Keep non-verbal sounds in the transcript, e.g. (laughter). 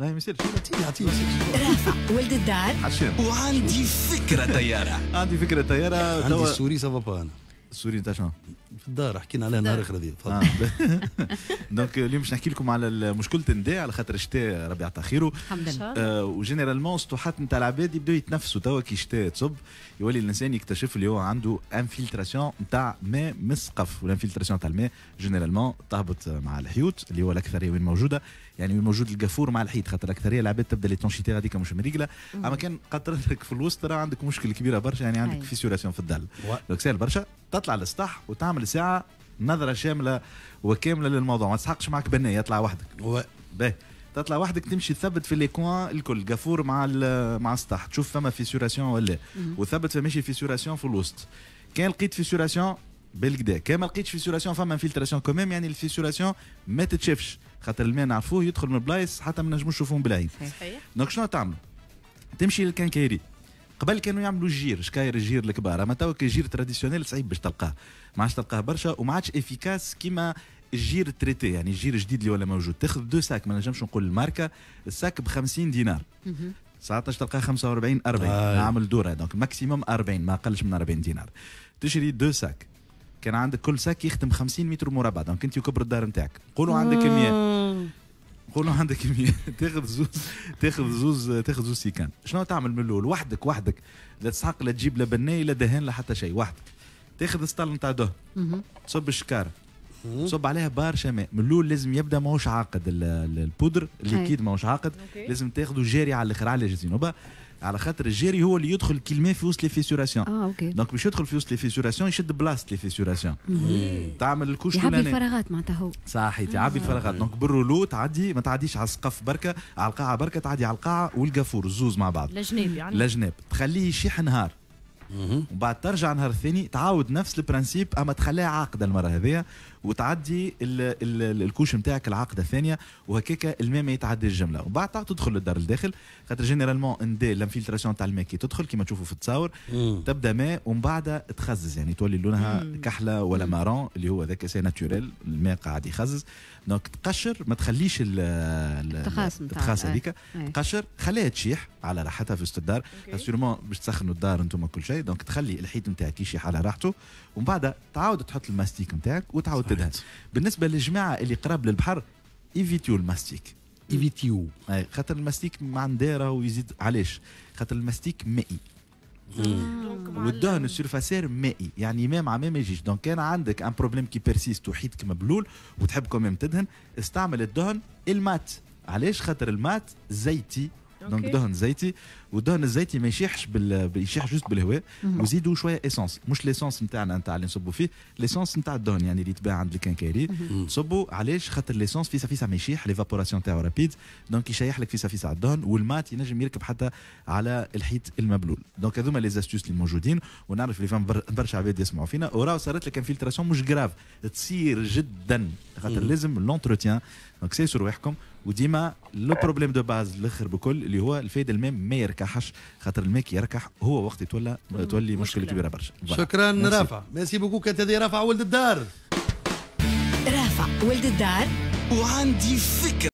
لا ما يصيرش يعطيه رافع ولد الدار وعندي فكره طياره (laughs) عندي فكره طياره عندي سوري سافا با انا السوري نتاع شنو؟ في الدار حكينا عليها نهار اخر هذه تفضل دونك آه. (laughs) اليوم باش نحكي لكم على مشكله النداء على خاطر الشتاء ربي يعطيه خيره الحمد لله آه، وجينيرالمون السطوحات نتاع العباد يبداو يتنفسوا توا كي الشتاء تصب يولي الانسان يكتشف اللي هو عنده انفلتراسيون نتاع ماء مسقف والانفلتراسيون نتاع الماء جينيرالمون تهبط مع الحيوط اللي هو الاكثريه وين موجوده يعني وين موجود القفور مع الحيط خاطر الاكثريه العباد تبدا لي تونشيتي هذيك مش مريقله اما كان قطرتك في الوسط راه عندك مشكل كبيره برشا يعني عندك فيسيوراسيون في الدار دونك سهل برشا تطلع للسطح وتعمل ساعه نظره شامله وكامله للموضوع ما تسحقش معك بنايه يطلع وحدك و... باهي تطلع وحدك تمشي تثبت في لي كوان الكل قفور مع مع السطح تشوف فما فيسوراسيون ولا وثبت فماشي ماشي فيسوراسيون في الوسط كان لقيت فيسوراسيون بالكدا كان ما لقيتش فيسوراسيون فما انفلتراسيون كوميم يعني الفيسوراسيون ما تتشافش خاطر الماء نعرفوه يدخل من بلايص حتى ما نجموش نشوفوه بالعين صحيح دونك شنو تعمل تمشي للكانكيري قبل كانوا يعملوا الجير شكاير الجير الكبار اما توا الجير تراديسيونيل صعيب باش تلقاه ما عادش تلقاه برشا وما عادش افيكاس كيما الجير تريتي يعني الجير الجديد اللي ولا موجود تاخذ دو ساك ما نجمش نقول الماركه الساك ب 50 دينار ساعات تلقاه 45 40 آه. نعمل دوره دونك ماكسيموم 40 ما اقلش من 40 دينار تشري دو ساك كان عندك كل ساك يخدم 50 متر مربع دونك انت وكبر الدار نتاعك قولوا عندك 100 قولوا عندك كمية (laughs) تاخذ زوز تاخذ زوز تاخذ زوز سيكان شنو تعمل من الاول وحدك وحدك لا تسحق لا تجيب لا بنايه لا دهان لا حتى شيء وحدك تاخذ السطل نتاع دهن تصب الشكاره صب عليها برشا ماء من الاول لازم يبدا ماهوش عاقد البودر الليكيد ماهوش عاقد لازم تاخذه جاري على الاخر علاش الجزينه على خاطر الجاري هو اللي يدخل كلمه في وسط لي فيسوراسيون اه اوكي دونك باش يدخل في وسط لي فيسوراسيون يشد بلاصه لي فيسوراسيون تعمل الكوش يعبي الفراغات معناتها هو صحيح يعبي آه. الفراغات دونك بالرولو تعدي ما تعديش على السقف بركه على القاعه بركه تعدي على القاعه والقافور الزوز مع بعض لجناب يعني لجناب تخليه يشيح نهار وبعد ترجع نهار ثاني تعاود نفس البرانسيب اما تخليها عاقده المره هذيا وتعدي الـ الـ الكوش نتاعك العقده الثانيه وهكاك الماء ما يتعدي الجمله وبعد تدخل للدار الداخل خاطر جينيرالمون دي لانفلتراسيون تاع الماء كي تدخل كما تشوفوا في التصاور تبدا ماء ومن بعد تخزز يعني تولي لونها كحله ولا مارون اللي هو ذاك سي ناتوريل الماء قاعد يخزز دونك تقشر ما تخليش ال التخاس هذيك إيه. إيه. تقشر خليها تشيح على راحتها في وسط الدار سيرمون باش تسخنوا الدار انتم كل شيء اوكي دونك تخلي الحيط نتاعك يشيح على راحته ومن بعد تعاود تحط الماستيك نتاعك وتعاود تدهن بالنسبه للجماعه اللي قراب للبحر ايفيتيو الماستيك ايفيتيو اي خاطر الماستيك مع نداره ويزيد علاش خاطر الماستيك مائي والدهن السيرفاسير مائي يعني ماء مع ما يجيش دونك كان عندك ان بروبليم كي بيرسيست وحيدك مبلول وتحب كوميم تدهن استعمل الدهن المات علاش خاطر المات زيتي دونك دهن زيتي والدهن الزيتي ما يشيحش بال... يشيح جوست بالهواء وزيدوا شويه اسانس مش ليسونس نتاعنا نتاع اللي نصبوا فيه ليسونس نتاع الدهن يعني اللي تباع عند الكنكاري تصبوا علاش خاطر ليسونس فيسا فيسا ما يشيح ليفابوراسيون تاعو رابيد دونك يشيح لك فيسا فيسا على الدهن والمات ينجم يركب حتى على الحيط المبلول دونك هذوما لي زاستوس اللي موجودين ونعرف اللي فهم برشا عباد يسمعوا فينا وراه صارت لك انفلتراسيون مش جراف تصير جدا خاطر لازم لونتروتيان دونك سيسوا روحكم وديما لو بروبليم دو باز الاخر بكل اللي هو الفايده الماء ما يركحش خاطر الماء كي يركح هو وقت يتولى تولي مشكله كبيره برشا شكرا رافع ميرسي بوكو كانت هذه رافع ولد الدار رافع ولد الدار وعندي فكره